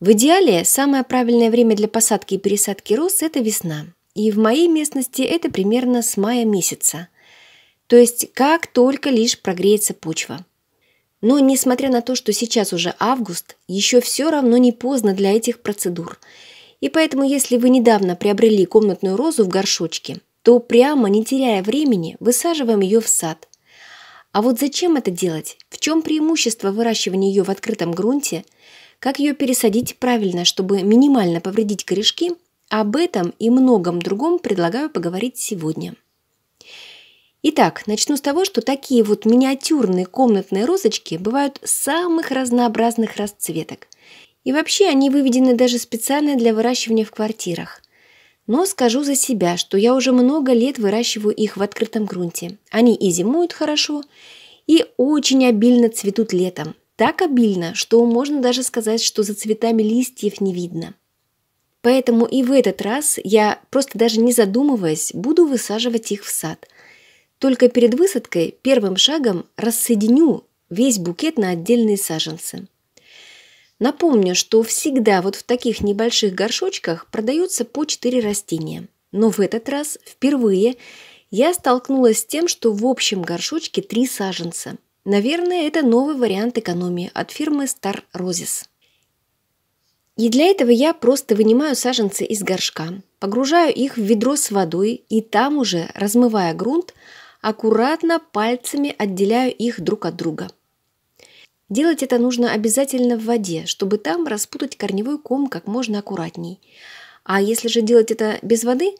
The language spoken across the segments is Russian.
В идеале самое правильное время для посадки и пересадки роз – это весна. И в моей местности это примерно с мая месяца. То есть как только лишь прогреется почва. Но несмотря на то, что сейчас уже август, еще все равно не поздно для этих процедур. И поэтому, если вы недавно приобрели комнатную розу в горшочке, то прямо, не теряя времени, высаживаем ее в сад. А вот зачем это делать? В чем преимущество выращивания ее в открытом грунте – как ее пересадить правильно, чтобы минимально повредить корешки, об этом и многом другом предлагаю поговорить сегодня. Итак, начну с того, что такие вот миниатюрные комнатные розочки бывают самых разнообразных расцветок. И вообще они выведены даже специально для выращивания в квартирах. Но скажу за себя, что я уже много лет выращиваю их в открытом грунте. Они и зимуют хорошо, и очень обильно цветут летом. Так обильно, что можно даже сказать, что за цветами листьев не видно. Поэтому и в этот раз я, просто даже не задумываясь, буду высаживать их в сад. Только перед высадкой первым шагом рассоединю весь букет на отдельные саженцы. Напомню, что всегда вот в таких небольших горшочках продается по 4 растения. Но в этот раз впервые я столкнулась с тем, что в общем горшочке 3 саженца – Наверное, это новый вариант экономии от фирмы Star Roses. И для этого я просто вынимаю саженцы из горшка, погружаю их в ведро с водой и там уже, размывая грунт, аккуратно пальцами отделяю их друг от друга. Делать это нужно обязательно в воде, чтобы там распутать корневой ком как можно аккуратней. А если же делать это без воды,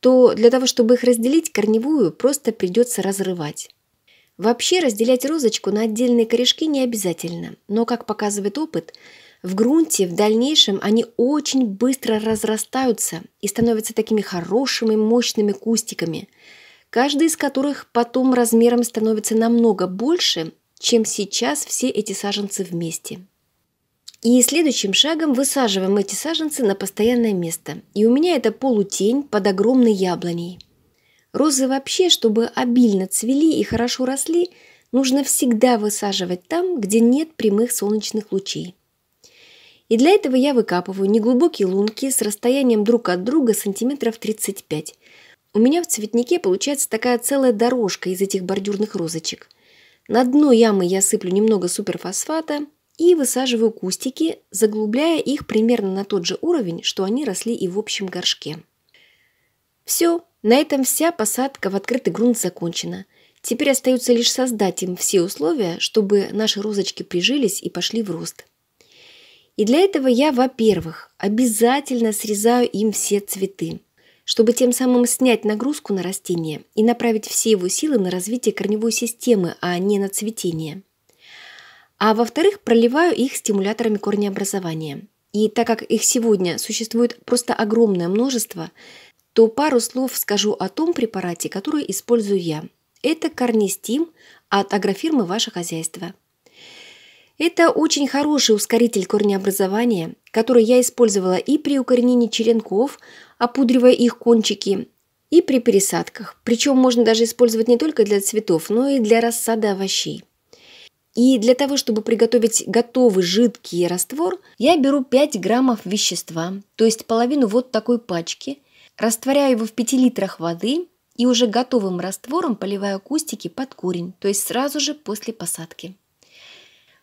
то для того, чтобы их разделить, корневую просто придется разрывать. Вообще разделять розочку на отдельные корешки не обязательно, но, как показывает опыт, в грунте в дальнейшем они очень быстро разрастаются и становятся такими хорошими мощными кустиками, каждый из которых потом размером становится намного больше, чем сейчас все эти саженцы вместе. И следующим шагом высаживаем эти саженцы на постоянное место. И у меня это полутень под огромной яблоней – Розы вообще, чтобы обильно цвели и хорошо росли, нужно всегда высаживать там, где нет прямых солнечных лучей. И для этого я выкапываю неглубокие лунки с расстоянием друг от друга сантиметров 35. У меня в цветнике получается такая целая дорожка из этих бордюрных розочек. На дно ямы я сыплю немного суперфосфата и высаживаю кустики, заглубляя их примерно на тот же уровень, что они росли и в общем горшке. Все, на этом вся посадка в открытый грунт закончена. Теперь остается лишь создать им все условия, чтобы наши розочки прижились и пошли в рост. И для этого я, во-первых, обязательно срезаю им все цветы, чтобы тем самым снять нагрузку на растение и направить все его силы на развитие корневой системы, а не на цветение. А во-вторых, проливаю их стимуляторами корнеобразования. И так как их сегодня существует просто огромное множество – то пару слов скажу о том препарате, который использую я. Это Карнистим от агрофирмы «Ваше хозяйство». Это очень хороший ускоритель корнеобразования, который я использовала и при укоренении черенков, опудривая их кончики, и при пересадках. Причем можно даже использовать не только для цветов, но и для рассады овощей. И для того, чтобы приготовить готовый жидкий раствор, я беру 5 граммов вещества, то есть половину вот такой пачки, Растворяю его в 5 литрах воды и уже готовым раствором поливаю кустики под корень, то есть сразу же после посадки.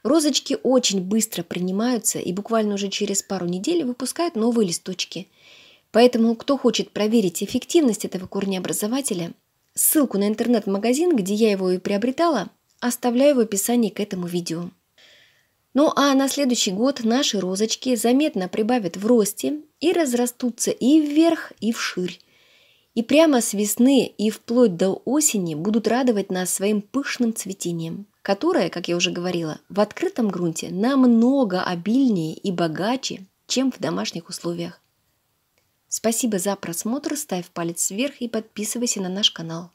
Розочки очень быстро принимаются и буквально уже через пару недель выпускают новые листочки. Поэтому, кто хочет проверить эффективность этого корнеобразователя, ссылку на интернет-магазин, где я его и приобретала, оставляю в описании к этому видео. Ну а на следующий год наши розочки заметно прибавят в росте и разрастутся и вверх, и вширь. И прямо с весны и вплоть до осени будут радовать нас своим пышным цветением, которое, как я уже говорила, в открытом грунте намного обильнее и богаче, чем в домашних условиях. Спасибо за просмотр, ставь палец вверх и подписывайся на наш канал.